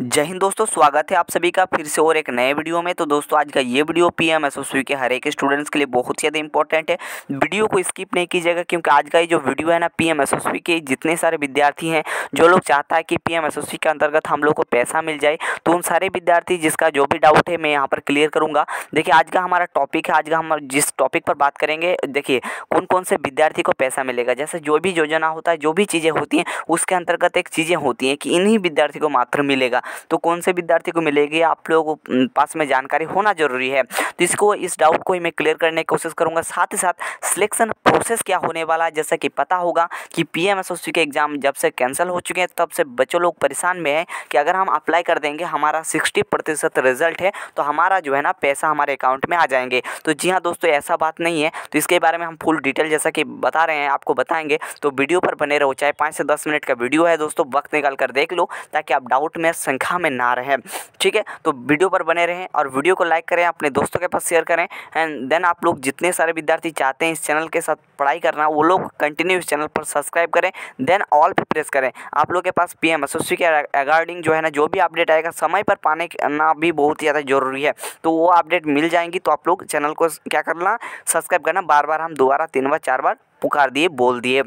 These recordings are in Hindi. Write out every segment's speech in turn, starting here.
जय हिंद दोस्तों स्वागत है आप सभी का फिर से और एक नए वीडियो में तो दोस्तों आज का ये वीडियो पी एम के हर एक स्टूडेंट्स के लिए बहुत ही ज़्यादा इंपॉर्टेंट है वीडियो को स्किप नहीं कीजिएगा क्योंकि आज का ये जो वीडियो है ना पी एम के जितने सारे विद्यार्थी हैं जो लोग चाहता है कि पी एम के अंतर्गत हम लोग को पैसा मिल जाए तो उन सारे विद्यार्थी जिसका जो भी डाउट है मैं यहाँ पर क्लियर करूँगा देखिए आज का हमारा टॉपिक है आज का हम जिस टॉपिक पर बात करेंगे देखिए कौन कौन से विद्यार्थी को पैसा मिलेगा जैसे जो भी योजना होता है जो भी चीज़ें होती हैं उसके अंतर्गत एक चीज़ें होती हैं कि इन्हीं विद्यार्थी को मात्र मिलेगा तो कौन से विद्यार्थी को मिलेगी आप लोगों पास में जानकारी होना जरूरी है तो इसको इस डाउट को मैं क्लियर करने की कोशिश करूँगा साथ ही साथ सिलेक्शन प्रोसेस क्या होने वाला है जैसा कि पता होगा कि पी एम के एग्ज़ाम जब से कैंसिल हो चुके हैं तब से बच्चों लोग परेशान में हैं कि अगर हम अप्लाई कर देंगे हमारा सिक्सटी प्रतिशत रिजल्ट है तो हमारा जो है ना पैसा हमारे अकाउंट में आ जाएंगे तो जी हाँ दोस्तों ऐसा बात नहीं है तो इसके बारे में हम फुल डिटेल जैसा कि बता रहे हैं आपको बताएंगे तो वीडियो पर बने रहो चाहे पाँच से दस मिनट का वीडियो है दोस्तों वक्त निकाल कर देख लो ताकि आप डाउट में संख्या में ना रहें ठीक है तो वीडियो पर बने रहें और वीडियो को लाइक करें अपने दोस्तों के पास शेयर करें एंड देन आप लोग जितने सारे विद्यार्थी चाहते हैं इस चैनल के साथ पढ़ाई करना वो लोग कंटिन्यू इस चैनल पर सब्सक्राइब करें देन ऑल पर प्रेस करें आप लोग के पास पी एम के अगार्डिंग जो है ना जो भी अपडेट आएगा समय पर पाने करना भी बहुत ज़्यादा जरूरी है तो वो अपडेट मिल जाएंगी तो आप लोग चैनल को क्या करना सब्सक्राइब करना बार बार हम दोबारा तीन बार चार बार पुकार दिए बोल दिए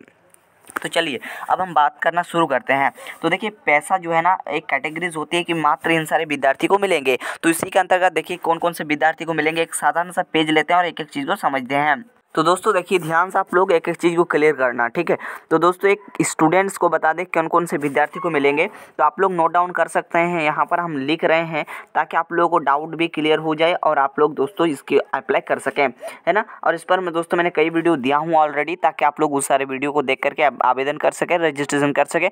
तो चलिए अब हम बात करना शुरू करते हैं तो देखिए पैसा जो है ना एक कैटेगरीज होती है कि मात्र इन सारे विद्यार्थी को मिलेंगे तो इसी के अंतर्गत देखिए कौन कौन से विद्यार्थी को मिलेंगे एक साधारण सा पेज लेते हैं और एक एक चीज़ को समझते हैं तो दोस्तों देखिए ध्यान से आप लोग एक एक चीज़ को क्लियर करना ठीक है तो दोस्तों एक स्टूडेंट्स को बता दें कौन कौन से विद्यार्थी को मिलेंगे तो आप लोग नोट डाउन कर सकते हैं यहाँ पर हम लिख रहे हैं ताकि आप लोगों को डाउट भी क्लियर हो जाए और आप लोग दोस्तों इसकी अप्लाई कर सकें है ना और इस पर मैं दोस्तों मैंने कई वीडियो दिया हूँ ऑलरेडी ताकि आप लोग उस सारे वीडियो को देख करके आवेदन कर सकें रजिस्ट्रेशन कर सकें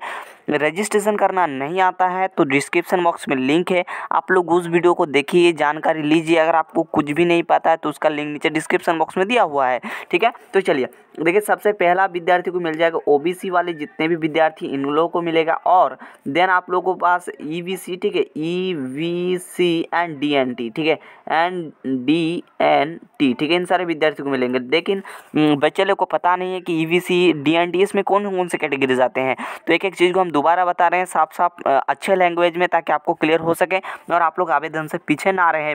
रजिस्ट्रेशन करना नहीं आता है तो डिस्क्रिप्सन बॉक्स में लिंक है आप लोग उस वीडियो को देखिए जानकारी लीजिए अगर आपको कुछ भी नहीं पता है तो उसका लिंक नीचे डिस्क्रिप्सन बॉक्स में दिया हुआ है ठीक है तो चलिए देखिए सबसे पहला विद्यार्थी को मिल जाएगा ओ वाले जितने भी विद्यार्थी इन लोगों को मिलेगा और देन आप लोगों के पास ई e ठीक है E V C and D N T ठीक है एंड डी एन टी ठीक है इन सारे विद्यार्थियों को मिलेंगे लेकिन हम्म, बच्चे लोग को पता नहीं है कि E C D N T इसमें कौन कौन से कैटेगरीज आते हैं तो एक एक चीज़ को हम दोबारा बता रहे हैं साफ साफ अच्छे लैंग्वेज में ताकि आपको क्लियर हो सके और आप लोग आवेदन से पीछे ना रहें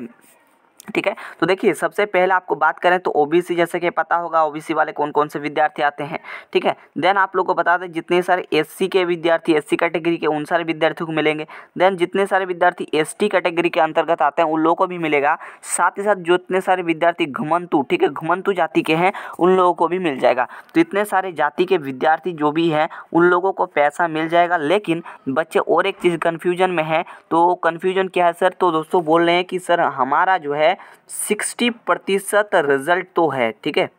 ठीक है तो देखिए सबसे पहले आपको बात करें तो ओबीसी जैसे कि पता होगा ओबीसी वाले कौन कौन से विद्यार्थी आते हैं ठीक है देन आप लोग को बता दें जितने सारे एससी के विद्यार्थी एससी कैटेगरी के उन सारे विद्यार्थियों को मिलेंगे देन जितने सारे विद्यार्थी एसटी कैटेगरी के अंतर्गत आते हैं उन लोगों को भी मिलेगा साथ ही साथ जितने सारे विद्यार्थी घुमंतु ठीक है घुमंतु जाति के हैं उन लोगों को भी मिल जाएगा तो इतने सारे जाति के विद्यार्थी जो भी हैं उन लोगों को पैसा मिल जाएगा लेकिन बच्चे और एक चीज़ कन्फ्यूजन में है तो कन्फ्यूजन क्या है सर तो दोस्तों बोल रहे हैं कि सर हमारा जो है सिक्सटी प्रतिशत रिजल्ट तो है ठीक है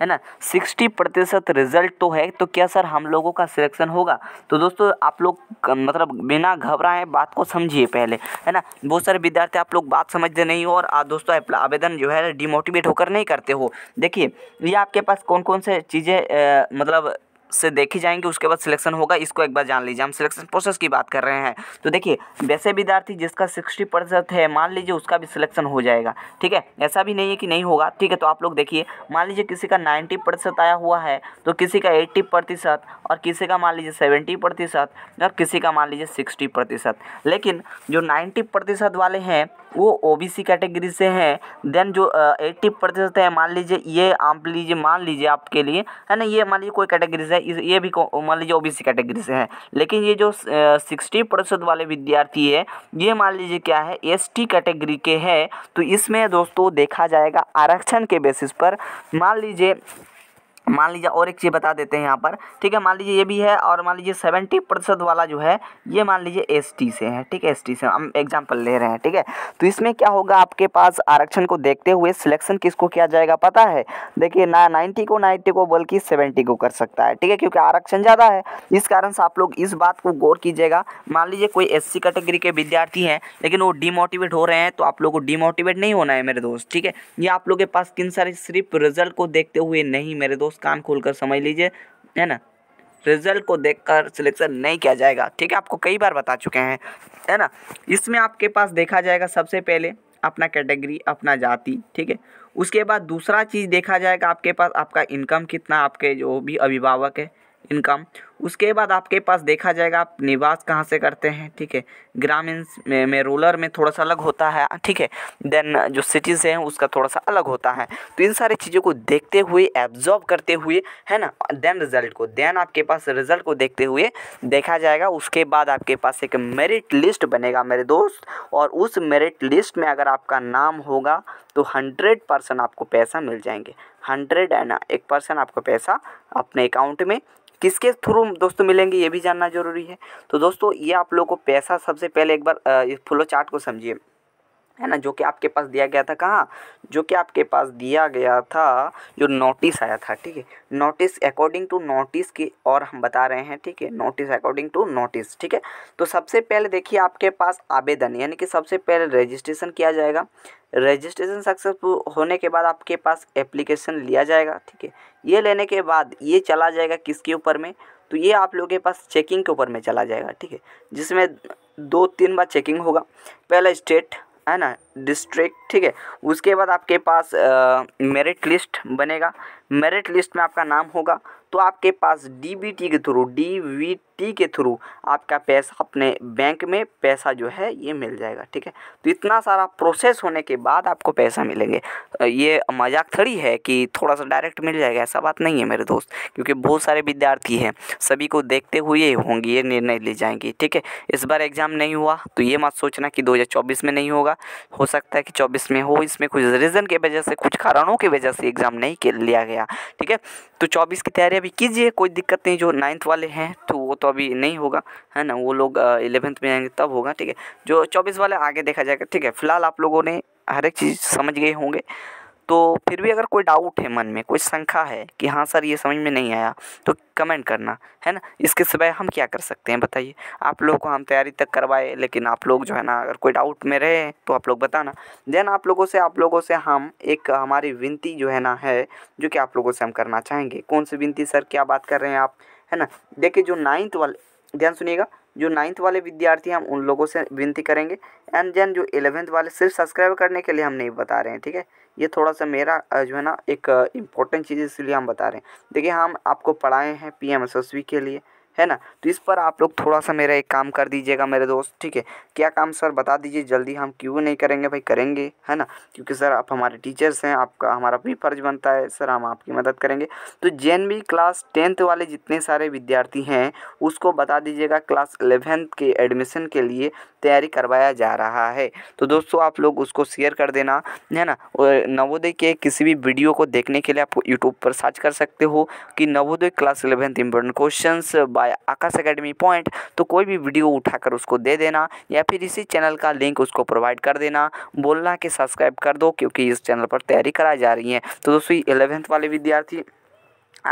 है ना सिक्सटी प्रतिशत रिजल्ट तो है तो क्या सर हम लोगों का सिलेक्शन होगा तो दोस्तों आप लोग मतलब बिना घबराएं बात को समझिए पहले है ना बहुत सारे विद्यार्थी आप लोग बात समझते नहीं हो और दोस्तों आवेदन जो है डिमोटिवेट होकर नहीं करते हो देखिए ये आपके पास कौन कौन से चीज़ें मतलब से देखी जाएंगे उसके बाद सिलेक्शन होगा इसको एक बार जान लीजिए हम सिलेक्शन प्रोसेस की बात कर रहे हैं तो देखिए वैसे विद्यार्थी जिसका सिक्सटी प्रतिशत है मान लीजिए उसका भी सिलेक्शन हो जाएगा ठीक है ऐसा भी नहीं है कि नहीं होगा ठीक है तो आप लोग देखिए मान लीजिए किसी का नाइन्टी प्रतिशत आया हुआ है तो किसी का एट्टी प्रतिशत और किसी का मान लीजिए सेवेंटी प्रतिशत और किसी का मान लीजिए सिक्सटी प्रतिशत लेकिन जो नाइन्टी प्रतिशत वाले हैं वो ओ बी सी कैटेगरी से हैं देन जो एट्टी प्रतिशत है मान लीजिए ये आप लीजिए मान लीजिए आपके लिए है ना ये मान लीजिए कोई कैटेगरी से है ये भी मान लीजिए ओ बी सी कैटेगरी से है लेकिन ये जो सिक्सटी प्रतिशत वाले विद्यार्थी है ये मान लीजिए क्या है एस टी कैटेगरी के है तो इसमें दोस्तों देखा जाएगा आरक्षण के बेसिस पर मान लीजिए मान लीजिए और एक चीज़ बता देते हैं यहाँ पर ठीक है मान लीजिए ये भी है और मान लीजिए सेवेंटी प्रतिशत वाला जो है ये मान लीजिए एसटी से है ठीक है एसटी से हम एग्जांपल ले रहे हैं ठीक है तो इसमें क्या होगा आपके पास आरक्षण को देखते हुए सिलेक्शन किसको किया जाएगा पता है देखिए ना नाइन्टी को नाइन्टी को बल्कि सेवेंटी को कर सकता है ठीक है क्योंकि आरक्षण ज़्यादा है इस कारण से आप लोग इस बात को गौर कीजिएगा मान लीजिए कोई एस कैटेगरी के विद्यार्थी हैं लेकिन वो डिमोटिवेट हो रहे हैं तो आप लोग को डिमोटिवेट नहीं होना है मेरे दोस्त ठीक है ये आप लोग के पास किन सारे सिर्फ रिजल्ट को देखते हुए नहीं मेरे दोस्त दोस्त कान कर समझ लीजिए है ना रिजल्ट को देखकर सिलेक्शन नहीं किया जाएगा ठीक है आपको कई बार बता चुके हैं है ना इसमें आपके पास देखा जाएगा सबसे पहले अपना कैटेगरी अपना जाति ठीक है उसके बाद दूसरा चीज़ देखा जाएगा आपके पास आपका इनकम कितना आपके जो भी अभिभावक है इनकम उसके बाद आपके पास देखा जाएगा आप निवास कहाँ से करते हैं ठीक है ग्रामीण में, में रूलर में थोड़ा सा अलग होता है ठीक है देन जो सिटीज़ हैं उसका थोड़ा सा अलग होता है तो इन सारी चीज़ों को देखते हुए एब्जॉर्व करते हुए है ना देन रिजल्ट को देन आपके पास रिजल्ट को देखते हुए देखा जाएगा उसके बाद आपके पास एक मेरिट लिस्ट बनेगा मेरे दोस्त और उस मेरिट लिस्ट में अगर आपका नाम होगा तो हंड्रेड परसेंट आपको पैसा मिल जाएंगे हंड्रेड एंड एक परसेंट आपको पैसा अपने अकाउंट में किसके थ्रू दोस्तों मिलेंगे ये भी जानना जरूरी है तो दोस्तों ये आप लोग को पैसा सबसे पहले एक बार फ्लो चार्ट को समझिए है ना जो कि आपके पास दिया गया था कहाँ जो कि आपके पास दिया गया था जो नोटिस आया था ठीक है नोटिस अकॉर्डिंग टू नोटिस की और हम बता रहे हैं ठीक है नोटिस अकॉर्डिंग टू नोटिस ठीक है तो सबसे पहले देखिए आपके पास आवेदन यानी कि सबसे पहले रजिस्ट्रेशन किया जाएगा रजिस्ट्रेशन सक्सेसफुल होने के बाद आपके पास एप्लीकेशन लिया जाएगा ठीक है ये लेने के बाद ये चला जाएगा किसके ऊपर में तो ये आप लोगों के पास चेकिंग के ऊपर में चला जाएगा ठीक है जिसमें दो तीन बार चेकिंग होगा पहला स्टेट है ना डिस्ट्रिक्ट ठीक है उसके बाद आपके पास मेरिट लिस्ट बनेगा मेरिट लिस्ट में आपका नाम होगा तो आपके पास डीबीटी के थ्रू डीबीटी के थ्रू आपका पैसा अपने बैंक में पैसा जो है ये मिल जाएगा ठीक है तो इतना सारा प्रोसेस होने के बाद आपको पैसा मिलेंगे ये मजाक थड़ी है कि थोड़ा सा डायरेक्ट मिल जाएगा ऐसा बात नहीं है मेरे दोस्त क्योंकि बहुत सारे विद्यार्थी हैं सभी को देखते हुए होंगे ये निर्णय ले जाएंगे ठीक है इस बार एग्ज़ाम नहीं हुआ तो ये मत सोचना कि दो में नहीं होगा हो सकता है कि चौबीस में हो इसमें कुछ रीज़न की वजह से कुछ कारणों की वजह से एग्ज़ाम नहीं लिया गया ठीक है तो चौबीस की तैयारी अभी कीजिए कोई दिक्कत नहीं जो नाइन्थ वाले हैं तो वो तो अभी नहीं होगा है ना वो लोग इलेवेंथ में आएंगे तब होगा ठीक है जो चौबीस वाले आगे देखा जाएगा ठीक है फिलहाल आप लोगों ने हर एक चीज़ समझ गए होंगे तो फिर भी अगर कोई डाउट है मन में कोई शंका है कि हाँ सर ये समझ में नहीं आया तो कमेंट करना है ना इसके सिवाय हम क्या कर सकते हैं बताइए आप लोगों को हम तैयारी तक करवाए लेकिन आप लोग जो है ना अगर कोई डाउट में रहे तो आप लोग बताना देन आप लोगों से आप लोगों से हम एक हमारी विनती जो है ना है जो कि आप लोगों से हम करना चाहेंगे कौन सी विनती सर क्या बात कर रहे हैं आप है ना देखिए जो नाइन्थ वाले ध्यान सुनिएगा जो नाइन्थ वाले विद्यार्थी हैं हम उन लोगों से विनती करेंगे एंड देन जो इलेवेंथ वाले सिर्फ सब्सक्राइब करने के लिए हम नहीं बता रहे हैं ठीक है ये थोड़ा सा मेरा जो है ना एक इम्पोर्टेंट चीज़ इसलिए हम बता रहे हैं देखिए हम आपको पढ़ाए हैं पी एम के लिए है ना तो इस पर आप लोग थोड़ा सा मेरा एक काम कर दीजिएगा मेरे दोस्त ठीक है क्या काम सर बता दीजिए जल्दी हम क्यों नहीं करेंगे भाई करेंगे है ना क्योंकि सर आप हमारे टीचर्स हैं आपका हमारा भी फर्ज बनता है सर हम आपकी मदद करेंगे तो जे क्लास टेंथ वाले जितने सारे विद्यार्थी हैं उसको बता दीजिएगा क्लास एलेवेंथ के एडमिशन के लिए तैयारी करवाया जा रहा है तो दोस्तों आप लोग उसको शेयर कर देना है ना और नवोदय के किसी भी वीडियो को देखने के लिए आप यूट्यूब पर सर्च कर सकते हो कि Navodaya class eleventh important question by Aakash academy point तो कोई भी वीडियो उठाकर उसको दे देना या फिर इसी चैनल का लिंक उसको प्रोवाइड कर देना बोलना कि सब्सक्राइब कर दो क्योंकि इस चैनल पर तैयारी कराई जा रही है तो दोस्तों इलेवेंथ वाले विद्यार्थी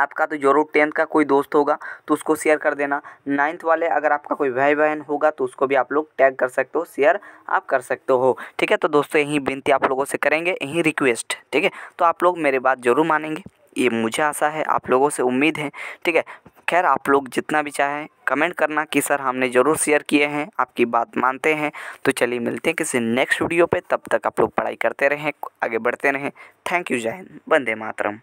आपका तो जरूर टेंथ का कोई दोस्त होगा तो उसको शेयर कर देना नाइन्थ वाले अगर आपका कोई भाई बहन होगा तो उसको भी आप लोग टैग कर सकते हो शेयर आप कर सकते हो ठीक है तो दोस्तों यहीं विनती आप लोगों से करेंगे यहीं रिक्वेस्ट ठीक है तो आप लोग मेरे बात ज़रूर मानेंगे ये मुझे आशा है आप लोगों से उम्मीद है ठीक है खैर आप लोग जितना भी चाहें कमेंट करना कि सर हमने ज़रूर शेयर किए हैं आपकी बात मानते हैं तो चलिए मिलते हैं किसी नेक्स्ट वीडियो पे तब तक आप लोग पढ़ाई करते रहें आगे बढ़ते रहें थैंक यू जय हिंद वंदे मातरम